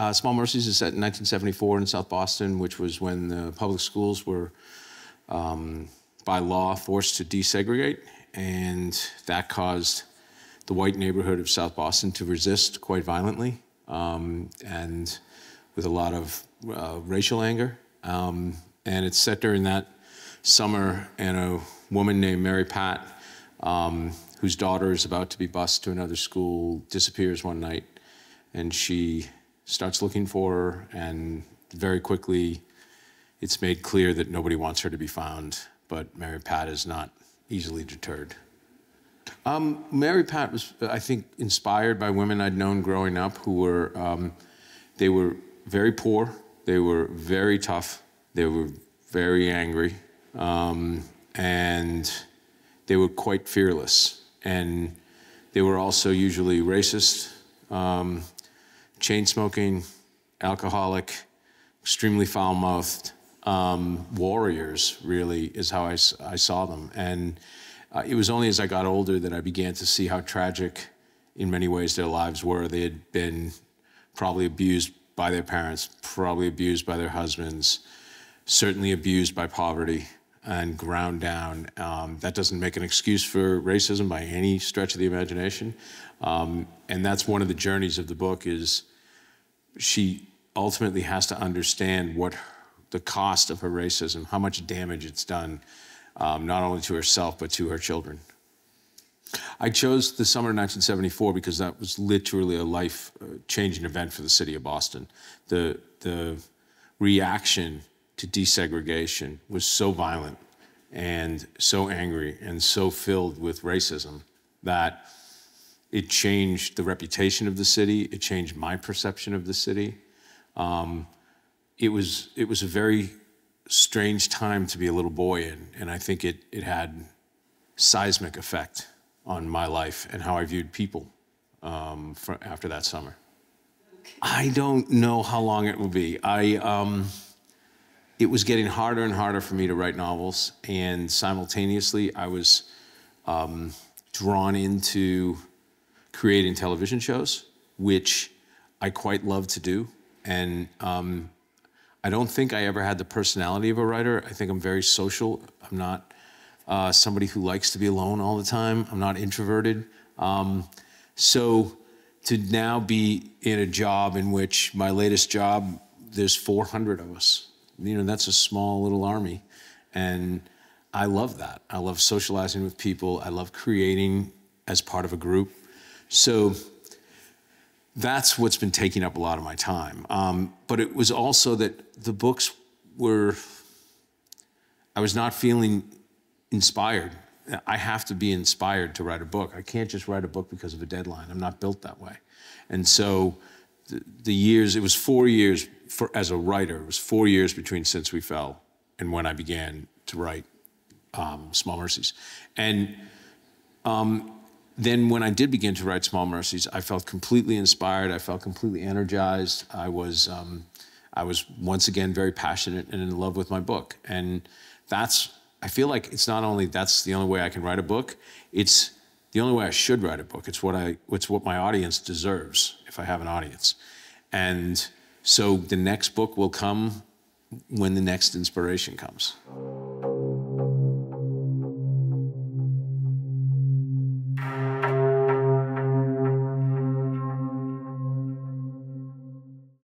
Uh, Small Mercies is set in 1974 in South Boston, which was when the public schools were, um, by law, forced to desegregate. And that caused the white neighborhood of South Boston to resist quite violently um, and with a lot of uh, racial anger. Um, and it's set during that summer, and a woman named Mary Pat, um, whose daughter is about to be bused to another school, disappears one night. And she starts looking for her, and very quickly it's made clear that nobody wants her to be found, but Mary Pat is not easily deterred. Um, Mary Pat was, I think, inspired by women I'd known growing up who were, um, they were very poor, they were very tough, they were very angry, um, and they were quite fearless. And they were also usually racist. Um, chain smoking, alcoholic, extremely foul mouthed um, warriors, really, is how I, I saw them. And uh, it was only as I got older that I began to see how tragic, in many ways, their lives were. They had been probably abused by their parents, probably abused by their husbands, certainly abused by poverty and ground down. Um, that doesn't make an excuse for racism by any stretch of the imagination. Um, and that's one of the journeys of the book is she ultimately has to understand what the cost of her racism, how much damage it's done, um, not only to herself, but to her children. I chose the summer of 1974 because that was literally a life changing event for the city of Boston. The, the reaction to desegregation was so violent and so angry and so filled with racism that it changed the reputation of the city. It changed my perception of the city. Um, it was it was a very strange time to be a little boy in, and I think it it had seismic effect on my life and how I viewed people um, for, after that summer. I don't know how long it will be. I um, it was getting harder and harder for me to write novels, and simultaneously I was um, drawn into creating television shows, which I quite love to do. And um, I don't think I ever had the personality of a writer. I think I'm very social. I'm not uh, somebody who likes to be alone all the time. I'm not introverted. Um, so to now be in a job in which my latest job, there's 400 of us. You know, that's a small little army. And I love that. I love socializing with people. I love creating as part of a group. So that's what's been taking up a lot of my time. Um, but it was also that the books were, I was not feeling inspired. I have to be inspired to write a book. I can't just write a book because of a deadline. I'm not built that way. And so the, the years, it was four years for, as a writer, it was four years between Since We Fell and when I began to write um, Small Mercies. And um, then when I did begin to write Small Mercies, I felt completely inspired. I felt completely energized. I was, um, I was once again very passionate and in love with my book. And that's, I feel like it's not only that's the only way I can write a book, it's the only way I should write a book. It's what I, it's what my audience deserves if I have an audience. And so the next book will come when the next inspiration comes.